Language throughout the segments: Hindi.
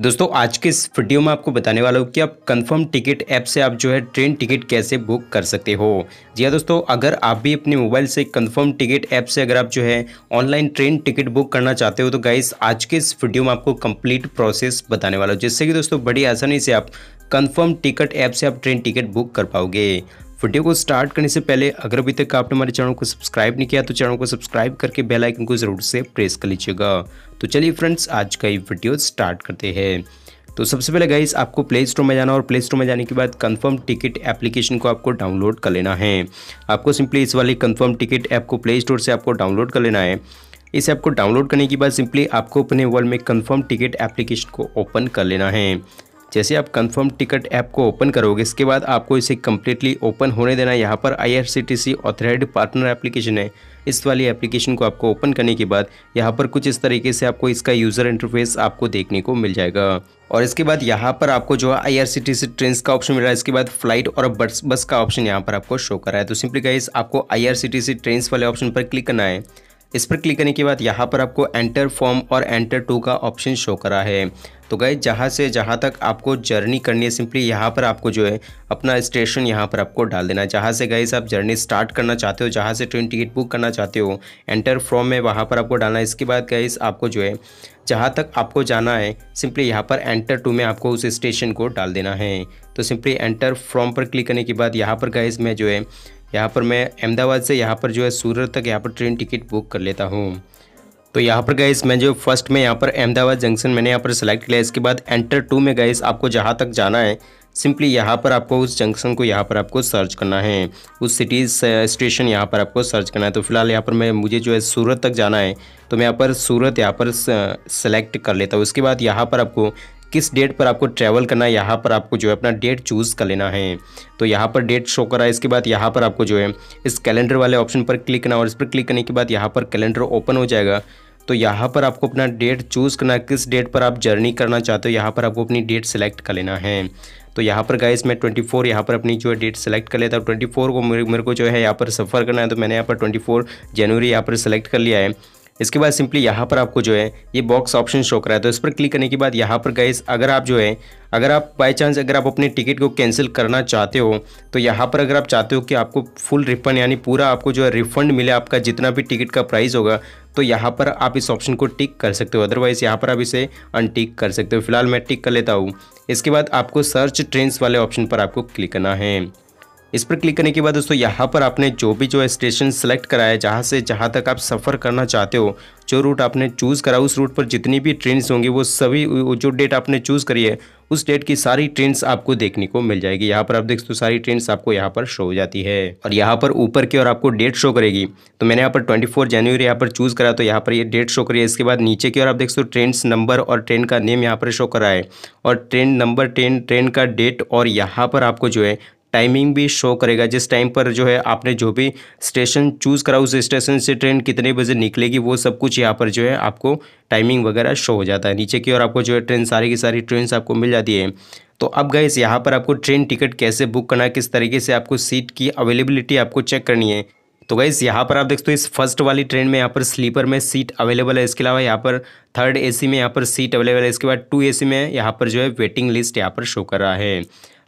दोस्तों आज के इस वीडियो में आपको बताने वाला हूँ कि आप कंफर्म टिकट ऐप से आप जो है ट्रेन टिकट कैसे बुक कर सकते हो जी हाँ दोस्तों अगर आप भी अपने मोबाइल से कंफर्म टिकट ऐप से अगर आप जो है ऑनलाइन ट्रेन टिकट बुक करना चाहते हो तो गाइस आज के इस वीडियो में आपको कंप्लीट प्रोसेस बताने वाला हूँ जिससे कि दोस्तों बड़ी आसानी से आप कन्फर्म टिकट ऐप से आप ट्रेन टिकट बुक कर पाओगे वीडियो को स्टार्ट करने से पहले अगर अभी तक आपने हमारे चैनल को सब्सक्राइब नहीं किया तो चैनल को सब्सक्राइब करके बेल आइकन को ज़रूर से प्रेस कर लीजिएगा तो चलिए फ्रेंड्स आज का ये वीडियो स्टार्ट करते हैं तो सबसे पहले गाइस आपको प्ले स्टोर में जाना और प्ले स्टोर में जाने के बाद कंफर्म टिकट एप्लीकेशन को आपको डाउनलोड कर लेना है आपको सिंपली इस वाले कंफर्म टिकट ऐप को प्ले स्टोर से आपको डाउनलोड कर लेना है इस ऐप को डाउनलोड करने के बाद सिंपली आपको अपने मोबाइल में कंफर्म टिकट एप्लीकेशन को ओपन कर लेना है जैसे आप कंफर्म टिकट ऐप को ओपन करोगे इसके बाद आपको इसे कम्प्लीटली ओपन होने देना यहाँ पर I R C T C authorised partner application है इस वाली एप्लीकेशन को आपको ओपन करने के बाद यहाँ पर कुछ इस तरीके से आपको इसका यूज़र इंटरफेस आपको देखने को मिल जाएगा और इसके बाद यहाँ पर आपको जो है I R C T C train का ऑप्शन मिल रहा है इसके बाद फ्लाइट और बस बस का ऑप्शन यहाँ पर आपको शो कर रहा है तो सिंपली गाइस आपको I R C T C train वाले ऑप्शन पर क्लिक करना है इस पर क्लिक करने के बाद यहाँ पर आपको एंटर फॉर्म और एंटर टू का ऑप्शन शो करा है तो गए जहाँ से जहाँ तक आपको जर्नी करनी है सिंपली यहाँ पर आपको जो है अपना स्टेशन यहाँ पर आपको डाल देना है जहाँ से गए आप जर्नी स्टार्ट करना चाहते हो जहाँ से ट्रेन टिकट बुक करना चाहते हो एंटर फॉर्म में वहाँ पर आपको डालना है इसके बाद गए आपको जो है जहाँ तक आपको जाना है सिंपली यहाँ पर एंटर टू में आपको उस स्टेशन को डाल देना है तो सिंपली एंटर फॉर्म पर क्लिक करने के बाद यहाँ पर गए मैं जो है यहाँ पर मैं अहमदाबाद से यहाँ पर जो है सूरत तक यहाँ पर ट्रेन टिकट बुक कर लेता हूँ तो यहाँ पर गाइस मैं जो फर्स्ट में यहाँ पर अहमदाबाद जंक्शन मैंने यहाँ पर सेलेक्ट किया इसके बाद एंटर टू में गाइस आपको जहाँ तक जाना है सिंपली यहाँ पर आपको उस जंक्शन को यहाँ पर आपको सर्च करना है उस सिटी स्टेशन यहाँ पर आपको सर्च करना है तो फिलहाल यहाँ पर मैं मुझे जो है सूरत तक जाना है तो मैं यहाँ पर सूरत यहाँ पर सेलेक्ट कर लेता हूँ उसके बाद यहाँ पर आपको किस डेट पर आपको ट्रैवल करना है यहाँ पर आपको जो है अपना डेट चूज़ कर लेना है तो यहाँ पर डेट शो करा इसके बाद यहाँ पर आपको जो है इस कैलेंडर वाले ऑप्शन पर क्लिक करना और इस पर क्लिक करने के बाद यहाँ पर कैलेंडर ओपन हो जाएगा तो यहाँ पर आपको अपना डेट चूज़ करना किस डेट पर आप जर्नी करना चाहते हो यहाँ पर आपको अपनी डेट सेलेक्ट कर लेना है तो यहाँ पर गाइस मैं 24 फोर यहाँ पर अपनी जो है डेट सेलेक्ट कर लेता हूँ 24 को मेरे मेरे को जो है यहाँ पर सफ़र करना है तो मैंने यहाँ पर 24 जनवरी यहाँ पर सेलेक्ट कर लिया है इसके बाद सिंपली यहाँ पर आपको जो है ये बॉक्स ऑप्शन शो कराया है तो इस पर क्लिक करने के बाद यहाँ पर गए अगर आप जो है अगर आप बाई चांस अगर आप अपने टिकट को कैंसिल करना चाहते हो तो यहाँ पर अगर आप चाहते हो कि आपको फुल रिफंड यानी पूरा आपको जो है रिफंड मिले आपका जितना भी टिकट का प्राइस होगा तो यहाँ पर आप इस ऑप्शन को टिक कर सकते हो अदरवाइज़ यहाँ पर आप इसे अनटिक कर सकते हो फिलहाल मैं टिक कर लेता हूँ इसके बाद आपको सर्च ट्रेंस वाले ऑप्शन पर आपको क्लिक करना है इस पर क्लिक करने के बाद दोस्तों यहाँ पर आपने जो भी जो स्टेशन सेलेक्ट कराया है जहाँ से जहाँ तक आप सफ़र करना चाहते हो जो रूट आपने चूज़ करा उस रूट पर जितनी भी ट्रेन होंगी वो सभी जो डेट आपने चूज़ करी है उस डेट की सारी ट्रेन्स आपको देखने को मिल जाएगी यहाँ पर आप देख सकते हो सारी ट्रेन्स आपको यहाँ पर शो हो जाती है और यहाँ पर ऊपर की ओर आपको डेट शो करेगी तो मैंने यहाँ पर 24 जनवरी यहाँ पर चूज़ करा तो यहाँ पर ये यह डेट शो करी है इसके बाद नीचे की ओर आप देख सकते हो ट्रेन्स नंबर और ट्रेन का नेम यहाँ पर शो करा है और ट्रेन नंबर ट्रेन ट्रेन का डेट और यहाँ पर आपको जो है टाइमिंग भी शो करेगा जिस टाइम पर जो है आपने जो भी स्टेशन चूज़ करा उस स्टेशन से ट्रेन कितने बजे निकलेगी वो सब कुछ यहाँ पर जो है आपको टाइमिंग वगैरह शो हो जाता है नीचे की ओर आपको जो है ट्रेन सारी की सारी ट्रेन आपको मिल जाती है तो अब गैस यहाँ पर आपको ट्रेन टिकट कैसे बुक करना है किस तरीके से आपको सीट की अवेलेबिलिटी आपको चेक करनी है तो गैस यहाँ पर आप देखते हो इस फर्स्ट वाली ट्रेन में यहाँ पर स्लीपर में सीट अवेलेबल है इसके अलावा यहाँ पर थर्ड एसी में यहाँ पर सीट अवेलेबल है इसके बाद टू एसी में यहाँ पर जो है वेटिंग लिस्ट यहाँ पर शो कर रहा है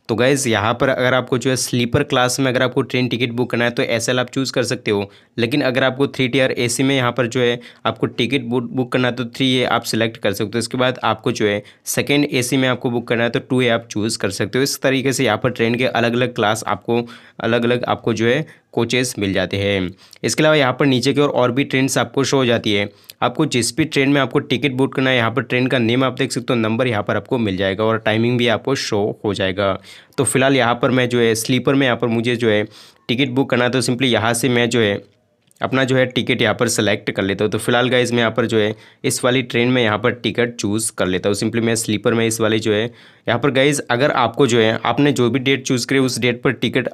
तो गाइज़ यहाँ पर अगर आपको जो है स्लीपर क्लास में अगर आपको ट्रेन टिकट बुक करना है तो एस आप चूज़ कर सकते हो लेकिन अगर आपको थ्री टीयर ए में यहाँ पर जो है आपको टिकट बुक करना है तो थ्री ए आप सिलेक्ट कर सकते हो इसके बाद आपको जो है सेकेंड ए में आपको बुक करना है तो टू ए आप चूज़ कर सकते हो इस तरीके से यहाँ पर ट्रेन के अलग अलग क्लास आपको अलग अलग आपको जो है कोचेस मिल जाते हैं इसके अलावा यहाँ पर नीचे की ओर और, और भी ट्रेन आपको शो हो जाती है आपको जिस भी ट्रेन में आपको टिकट बुक करना है यहाँ पर ट्रेन का नेम आप देख सकते हो नंबर यहाँ पर आपको मिल जाएगा और टाइमिंग भी आपको शो हो जाएगा तो फिलहाल यहाँ पर मैं जो है स्लीपर में यहाँ पर मुझे जो है टिकट बुक करना तो सिंपली यहाँ से मैं जो है अपना जो है टिकट यहाँ पर सेलेक्ट कर लेता हूँ तो फिलहाल गाइज मैं यहाँ पर जो है इस वाली ट्रेन में यहाँ पर टिकट चूज़ कर लेता हूँ सिंपली मैं स्लीपर में इस वाली जो है यहाँ पर गाइज अगर आपको जो है आपने जो भी डेट चूज़ करी उस डेट पर टिकट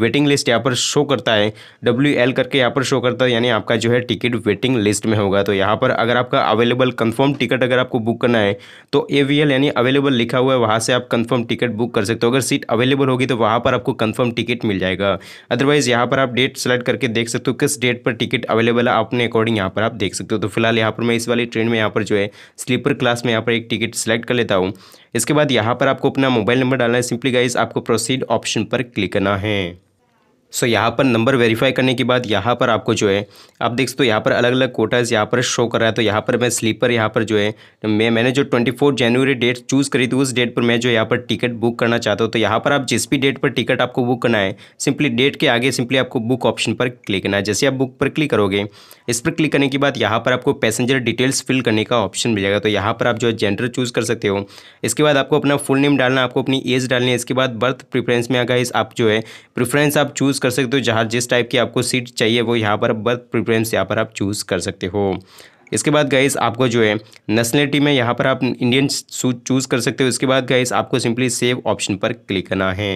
वेटिंग लिस्ट यहाँ पर शो करता है डब्ल्यू एल करके यहाँ पर शो करता है यानी आपका जो है टिकट वेटिंग लिस्ट में होगा तो यहाँ पर अगर आपका अवेलेबल कन्फर्म टिकट अगर आपको बुक करना है तो ए वी एल यानी अवेलेबल लिखा हुआ है वहाँ से आप कन्फर्म टिकट बुक कर सकते हो अगर सीट अवेलेबल होगी तो वहाँ पर आपको कन्फर्म टिकट मिल जाएगा अदरवाइज़ यहाँ पर आप डेट सेलेक्ट करके देख सकते हो किस डेट पर टिकट अवेलेबल है अपने अकॉर्डिंग यहाँ पर आप देख सकते हो तो फिलहाल यहाँ पर मैं इस वाली ट्रेन में यहाँ पर जो है स्लीपर क्लास में यहाँ पर एक टिकट सेलेक्ट कर लेता हूँ इसके बाद यहाँ पर आपको अपना मोबाइल नंबर डालना है सिंपली गाइज आपको प्रोसीड ऑप्शन पर क्लिक करना है सो यहाँ पर नंबर वेरीफाई करने के बाद यहाँ पर आपको जो है आप देख सकते हो यहाँ पर अलग अलग कोटाज यहाँ पर शो कर रहा है तो यहाँ पर मैं स्लीपर यहाँ पर जो है मैं मैंने जो ट्वेंटी फोर जनवरी डेट चूज़ करी थी उस डेट पर मैं जो यहाँ पर टिकट बुक करना चाहता हूँ तो यहाँ पर आप जिस भी डेट पर टिकट आपको बुक करना है सिंपली डेट के आगे सिंपली आपको बुक ऑप्शन पर क्लिक करना है जैसे आप बुक पर क्लिक करोगे इस पर क्लिक करने के बाद यहाँ पर आपको पैसेंजर डिटेल्स फिल करने का ऑप्शन मिलेगा तो यहाँ पर आप जो है जेंडर चूज़ कर सकते हो इसके बाद आपको अपना फुल नेम डालना आपको अपनी एज डालनी है इसके बाद बर्थ प्रिफ्रेंस में अगर आप जो है प्रिफ्रेंस आप चूज़ कर सकते हो जहाँ जिस टाइप की आपको सीट चाहिए वो यहाँ पर बर्थ प्रिफरेंस यहाँ पर आप चूज़ कर सकते हो इसके बाद गाइस आपको जो है नेशनलिटी में यहाँ पर आप इंडियन चूज़ कर सकते हो इसके बाद गाइस आपको सिंपली सेव ऑप्शन पर क्लिक करना है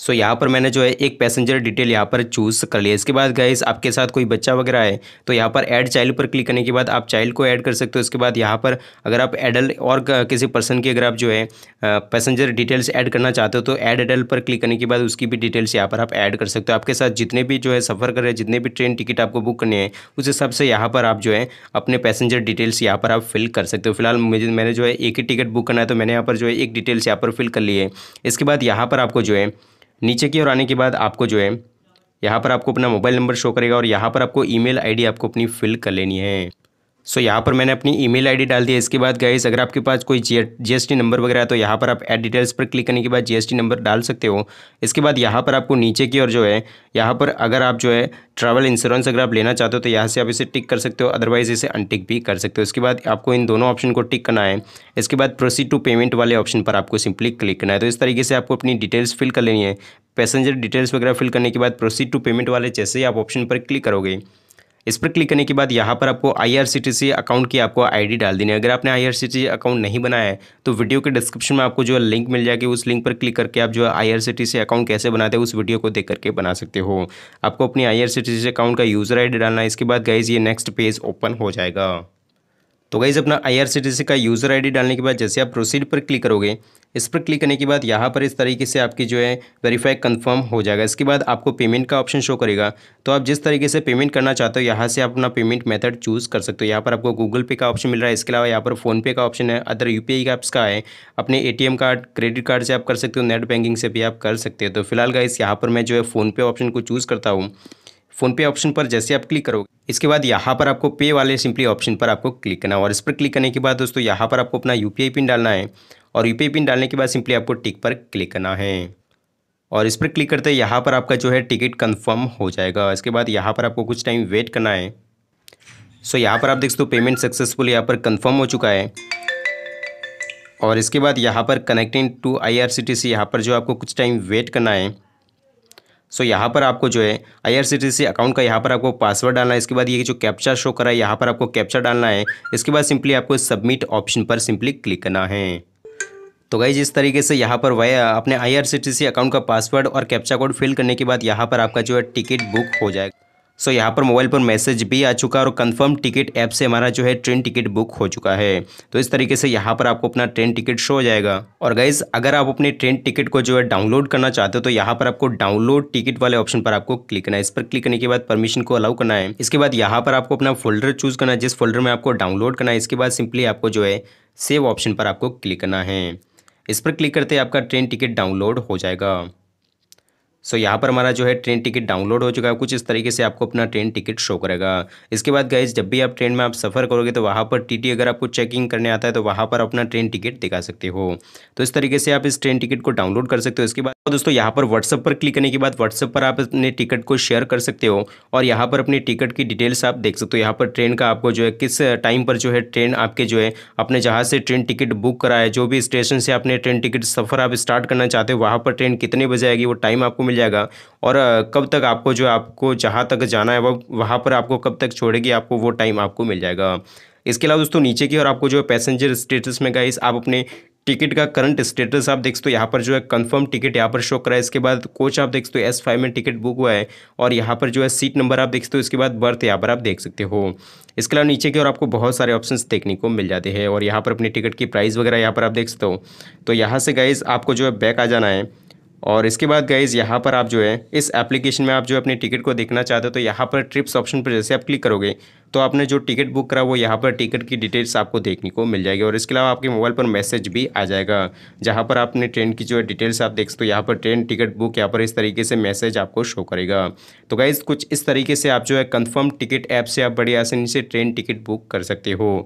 सो यहाँ पर मैंने जो है एक पैसेंजर डिटेल यहाँ पर चूज़ कर लिया इसके बाद गाइज आपके साथ कोई बच्चा वगैरह है तो यहाँ पर ऐड चाइल्ड पर क्लिक करने के बाद आप चाइल्ड को ऐड कर सकते हो इसके बाद यहाँ पर अगर आप एडल्ट और किसी पर्सन की अगर आप जो है पैसेंजर डिटेल्स ऐड करना चाहते हो तो ऐड एडल्ट पर क्लिक करने के बाद उसकी भी डिटेल्स यहाँ पर आप ऐड कर सकते हो आपके साथ जितने भी जो है सफ़र कर रहे हैं जितने भी ट्रेन टिकट आपको बुक करने हैं उस हिसाब से यहाँ पर आप जो है अपने पैसेंजर डिटेल्स यहाँ पर आप फिल कर सकते हो फिलहाल मैंने जो है एक ही टिकट बुक करना है तो मैंने यहाँ पर जो है एक डिटेल्स यहाँ पर फिल कर ली है इसके बाद यहाँ पर आपको जो है नीचे की ओर आने के बाद आपको जो है यहाँ पर आपको अपना मोबाइल नंबर शो करेगा और यहाँ पर आपको ईमेल आईडी आपको अपनी फिल कर लेनी है सो so, यहाँ पर मैंने अपनी ईमेल आईडी डाल दी है इसके बाद गाइस अगर आपके पास कोई जीएसटी नंबर वगैरह है तो यहाँ पर आप एड डिटेल्स पर क्लिक करने के बाद जीएसटी नंबर डाल सकते हो इसके बाद यहाँ पर आपको नीचे की ओर जो है यहाँ पर अगर आप जो है ट्रैवल इंश्योरेंस अगर आप लेना चाहते हो तो यहाँ से आप इसे टिक कर सकते हो अदरवाइज इसे अनटिक भी कर सकते हो इसके बाद आपको इन दोनों ऑप्शन को टिक करना है इसके बाद प्रोसीड टू पेमेंट वाले ऑप्शन पर आपको सिंपली क्लिक करना है तो इस तरीके से आपको अपनी डिटेल्स फिल कर लेनी है पैसेंजर डिटेल्स वगैरह फिल करने के बाद प्रोसीड टू पेमेंट वाले जैसे ही आप ऑप्शन पर क्लिक करोगे इस पर क्लिक करने के बाद यहाँ पर आपको आई अकाउंट की आपको आईडी डाल देनी है अगर आपने आई अकाउंट नहीं बनाया है तो वीडियो के डिस्क्रिप्शन में आपको जो लिंक मिल जाएगी उस लिंक पर क्लिक करके आप जो है आईआरसीटीसी अकाउंट कैसे बनाते हैं उस वीडियो को देख करके बना सकते हो आपको अपनी आई अकाउंट का यूज़र आई डालना है इसके बाद गाइज ये नेक्स्ट पेज ओपन हो जाएगा तो गाइज़ अपना आई का यूज़र आईडी डालने के बाद जैसे आप प्रोसीड पर क्लिक करोगे इस पर क्लिक करने के बाद यहाँ पर इस तरीके से आपकी जो है वेरीफाई कंफर्म हो जाएगा इसके बाद आपको पेमेंट का ऑप्शन शो करेगा तो आप जिस तरीके से पेमेंट करना चाहते हो यहाँ से आप अपना पेमेंट मेथड चूज़ कर सकते हो यहाँ पर आपको गूगल पे का ऑप्शन मिल रहा है इसके अलावा यहाँ पर फ़ोनपे का ऑप्शन है अदर यू पी आई का है अपने ए कार्ड क्रेडिट कार्ड से आप कर सकते हो नेट बैंकिंग से भी आप कर सकते हो तो फिलहाल गाइस यहाँ पर मैं जो है फ़ोनपे ऑप्शन को चूज़ करता हूँ फ़ोनपे ऑप्शन पर जैसे आप क्लिक करोगे इसके बाद यहाँ पर आपको पे वाले सिंपली ऑप्शन पर आपको क्लिक करना है और इस पर क्लिक करने के बाद दोस्तों यहाँ पर आपको अपना यू पिन डालना है और यू पिन डालने के बाद सिंपली आपको टिक पर क्लिक करना है और इस पर क्लिक करते हैं यहाँ पर आपका जो है टिकट कंफर्म हो जाएगा इसके बाद यहाँ पर आपको कुछ टाइम वेट करना है सो so, यहाँ पर आप देख सकते हो पेमेंट सक्सेसफुल यहाँ पर कंफर्म हो चुका है और इसके बाद यहाँ पर कनेक्टिंग टू आईआरसीटीसी यहाँ पर जो आपको कुछ टाइम वेट करना है सो so, यहाँ पर आपको जो है सी अकाउंट का यहाँ पर आपको पासवर्ड डालना है इसके बाद ये जो कैप्चा शो करा है यहाँ पर आपको कैप्चा डालना है इसके बाद सिंपली आपको सबमिट ऑप्शन पर सिंपली क्लिक करना है तो गाइज इस तरीके से यहाँ पर वह अपने सी अकाउंट का पासवर्ड और कैप्चा कोड फिल करने के बाद यहाँ पर आपका जो है टिकट बुक हो जाएगा सो यहाँ पर मोबाइल पर मैसेज भी आ चुका है और कंफर्म टिकट ऐप से हमारा जो है ट्रेन टिकट बुक हो चुका है तो इस तरीके से यहाँ पर आपको अपना ट्रेन टिकट शो हो जाएगा और गाइज अगर आप अपने ट्रेन टिकट को जो है डाउनलोड करना चाहते हो तो यहाँ पर आपको डाउनलोड टिकट वाले ऑप्शन पर आपको क्लिक करना है इस पर क्लिक करने के बाद परमिशन को अलाउ करना है इसके बाद यहाँ पर आपको अपना फोल्डर चूज करना है जिस फोल्डर में आपको डाउनलोड करना है इसके बाद सिंपली आपको जो है सेव ऑप्शन पर आपको क्लिक करना है इस पर क्लिक करते आपका ट्रेन टिकट डाउनलोड हो जाएगा सो so, यहाँ पर हमारा जो है ट्रेन टिकट डाउनलोड हो चुका है कुछ इस तरीके से आपको अपना ट्रेन टिकट शो करेगा इसके बाद गाइज जब भी आप ट्रेन में आप सफ़र करोगे तो वहाँ पर टीटी अगर आपको चेकिंग करने आता है तो वहाँ पर अपना ट्रेन टिकट दिखा सकते हो तो इस तरीके से आप इस ट्रेन टिकट को डाउनलोड कर सकते हो इसके बाद दोस्तों यहाँ पर व्हाट्सअप पर क्लिक करने के बाद व्हाट्सअप पर आप अपने टिकट को शेयर कर सकते हो और यहाँ पर अपनी टिकट की डिटेल्स आप देख सकते हो यहाँ पर ट्रेन का आपको जो है किस टाइम पर जो है ट्रेन आपके जो है अपने जहाँ से ट्रेन टिकट बुक कराए जो भी स्टेशन से आपने ट्रेन टिकट सफ़र आप स्टार्ट करना चाहते हो वहाँ पर ट्रेन कितने बजे आएगी वो टाइम आपको मिल जाएगा और कब तक आपको जो आपको जहाँ तक जाना है वह वहाँ पर आपको कब तक छोड़ेगी आपको वो टाइम आपको मिल जाएगा इसके अलावा दोस्तों नीचे की और आपको जो पैसेंजर स्टेटस में गाइस आप अपने टिकट का करंट स्टेटस आप देख सकते हो यहाँ पर जो है कंफर्म टिकट यहाँ पर शो करा है इसके बाद कोच आप देख सकते हो एस फाइव में टिकट बुक हुआ है और यहाँ पर जो है सीट नंबर आप देख सकते हो इसके बाद बर्थ यहाँ पर आप देख सकते हो इसके अलावा नीचे की और आपको बहुत सारे ऑप्शन देखने को मिल जाते हैं और यहाँ पर अपनी टिकट की प्राइस वगैरह यहाँ पर आप देख सकते हो तो यहाँ से गाइज आपको जो है बैक आ जाना है और इसके बाद गाइज़ यहाँ पर आप जो है इस एप्लीकेशन में आप जो अपनी टिकट को देखना चाहते हो तो यहाँ पर ट्रिप्स ऑप्शन पर जैसे आप क्लिक करोगे तो आपने जो टिकट बुक करा वो यहाँ पर टिकट की डिटेल्स आपको देखने को मिल जाएगी और इसके अलावा आपके मोबाइल पर मैसेज भी आ जाएगा जहाँ पर आपने ट्रेन की जो है डिटेल्स आप देख सकते हो यहाँ पर ट्रेन टिकट बुक यहाँ पर इस तरीके से मैसेज आपको शो करेगा तो गाइज़ कुछ इस तरीके से आप जो है कन्फर्म टिकट ऐप से आप बड़ी आसानी से ट्रेन टिकट बुक कर सकते हो